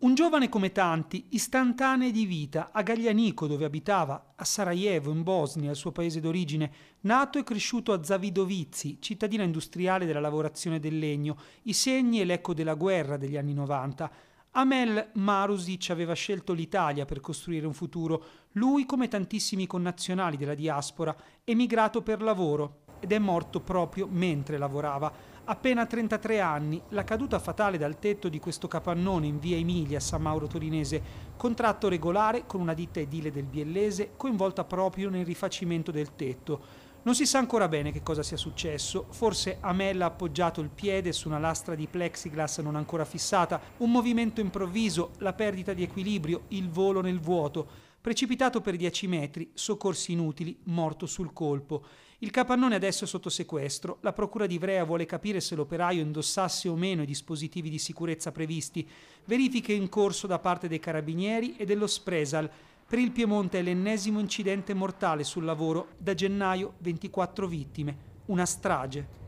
Un giovane come tanti, istantanee di vita, a Gaglianico dove abitava, a Sarajevo in Bosnia, il suo paese d'origine, nato e cresciuto a Zavidovizzi, cittadina industriale della lavorazione del legno, i segni e l'eco della guerra degli anni 90. Amel Marusic aveva scelto l'Italia per costruire un futuro, lui come tantissimi connazionali della diaspora, emigrato per lavoro ed è morto proprio mentre lavorava appena 33 anni, la caduta fatale dal tetto di questo capannone in via Emilia a San Mauro Torinese, contratto regolare con una ditta edile del Biellese coinvolta proprio nel rifacimento del tetto. Non si sa ancora bene che cosa sia successo, forse Amella ha appoggiato il piede su una lastra di plexiglass non ancora fissata, un movimento improvviso, la perdita di equilibrio, il volo nel vuoto. Precipitato per 10 metri, soccorsi inutili, morto sul colpo. Il capannone adesso è sotto sequestro. La procura di Ivrea vuole capire se l'operaio indossasse o meno i dispositivi di sicurezza previsti. Verifiche in corso da parte dei carabinieri e dello Spresal. Per il Piemonte è l'ennesimo incidente mortale sul lavoro, da gennaio 24 vittime, una strage.